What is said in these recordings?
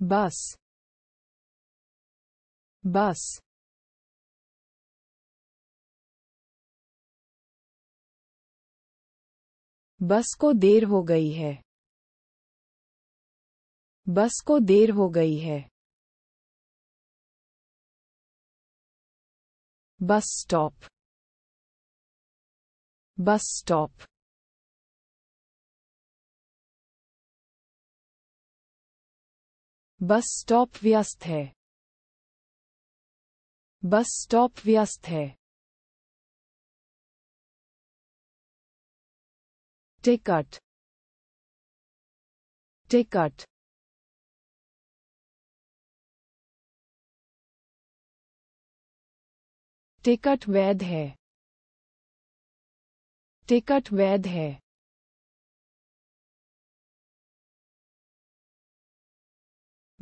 bus bus बस को देर हो गई है बस को देर हो गई है bus stop bus stop bus stop व्यस्त है बस स्टॉप व्यस्त है टिकट टिकट टिकट वैध है टिकट वैध है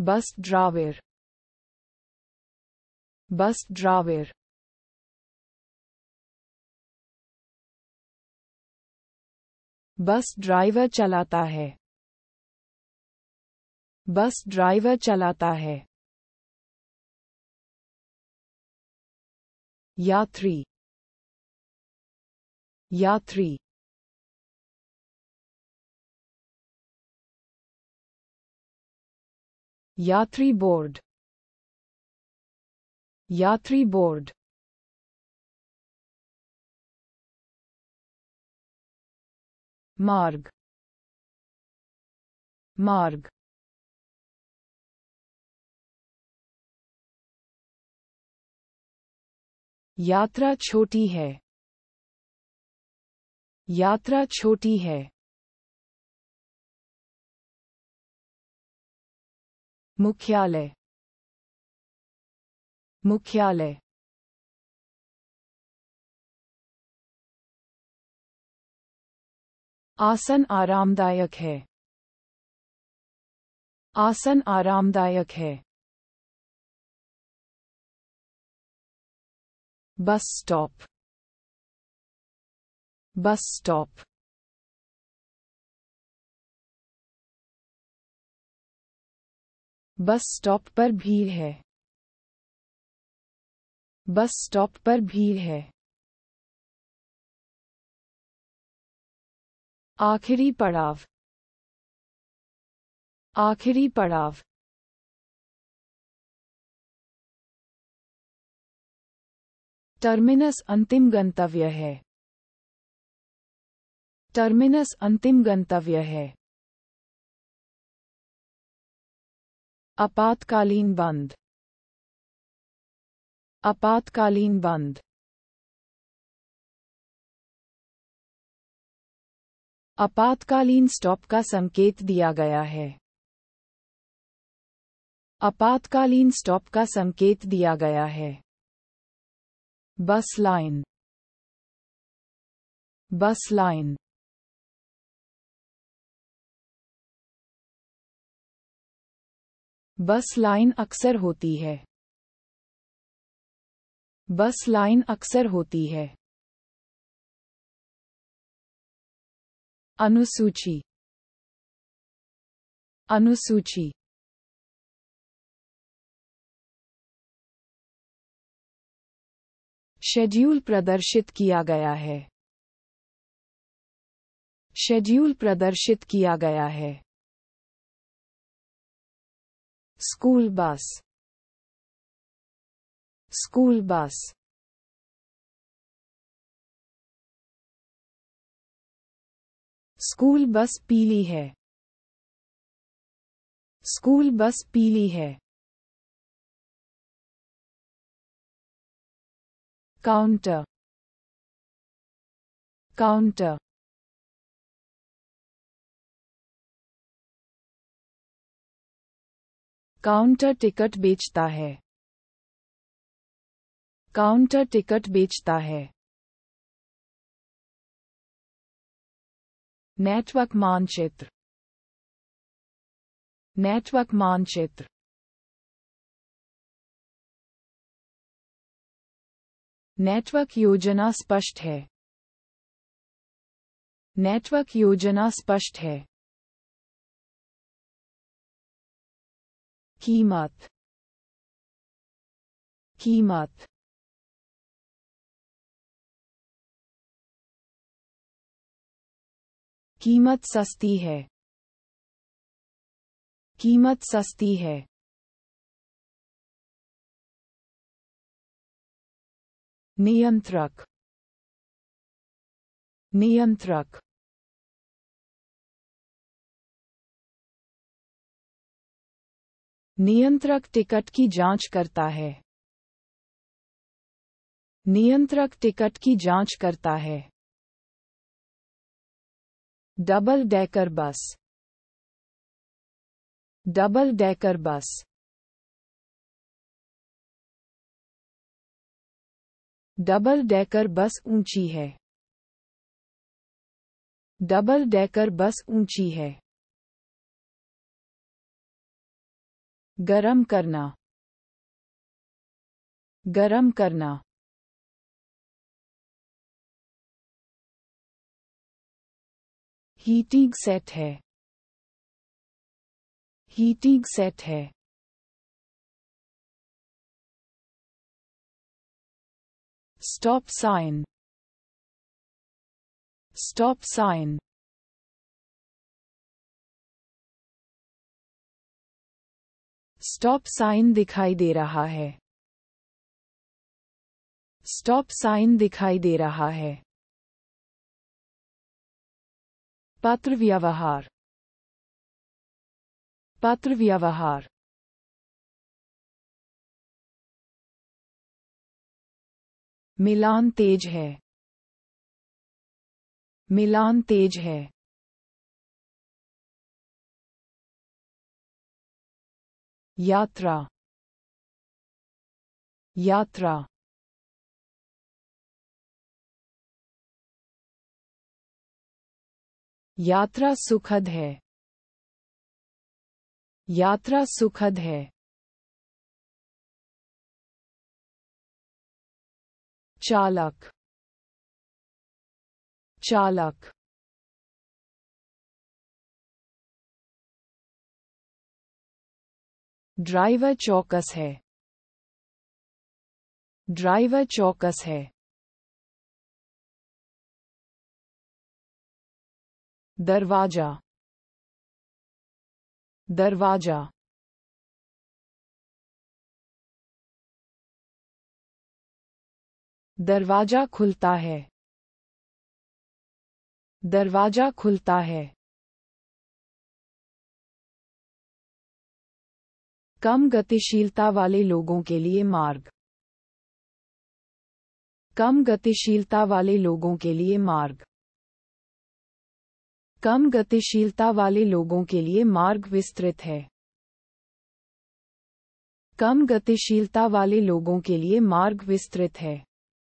बस ड्रावेर बस ड्रावेर बस ड्राइवर चलाता है बस ड्राइवर चलाता है यात्री यात्री यात्री बोर्ड यात्री बोर्ड मार्ग मार्ग यात्रा छोटी है यात्रा छोटी है मुख्यालय मुख्यालय आसन आरामदायक है आसन आरामदायक है bus stop bus stop bus stop पर भीड़ है बस स्टॉप पर भीड़ है आखिरी पड़ाव आखिरी पड़ाव टर्मिनस अंतिम गंतव्य है टर्मिनस अंतिम गंतव्य है आपातकालीन बंद आपातकालीन बंद आपातकालीन स्टॉप का संकेत दिया गया है आपातकालीन स्टॉप का संकेत दिया गया है बस लाइन बस लाइन बस लाइन अक्सर होती है बस लाइन अक्सर होती है अनुसूची अनुसूची शेड्यूल प्रदर्शित किया गया है शेड्यूल प्रदर्शित किया गया है school bus school bus school bus पीली है स्कूल बस पीली है काउंटर काउंटर काउंटर टिकट बेचता है काउंटर टिकट बेचता है नेटवर्क मानचित्र नेटवर्क मानचित्र नेटवर्क योजना स्पष्ट है नेटवर्क योजना स्पष्ट है कीमत कीमत कीमत सस्ती है कीमत सस्ती है नियंत्रक नियंत्रक नियंत्रक टिकट की जांच करता है नियंत्रक टिकट की जांच करता है double decker bus double decker bus double decker bus ऊंची है डबल डेकर बस ऊंची है गरम करना गरम करना हीटिंग सेट है हीटिंग सेट है stop sign stop sign stop sign दिखाई दे रहा है स्टॉप साइन दिखाई दे रहा है पात्र व्यवहार पात्र व्यवहार मिलान तेज है मिलान तेज है यात्रा यात्रा यात्रा सुखद है यात्रा सुखद है चालक चालक ड्राइवर चौकस है ड्राइवर चौकस है दरवाजा दरवाजा दरवाजा खुलता है दरवाजा खुलता है कम गतिशीलता वाले लोगों के लिए मार्ग कम गतिशीलता वाले लोगों के लिए मार्ग कम गतिशीलता वाले लोगों के लिए मार्ग विस्तृत है कम गतिशीलता वाले लोगों के लिए मार्ग विस्तृत है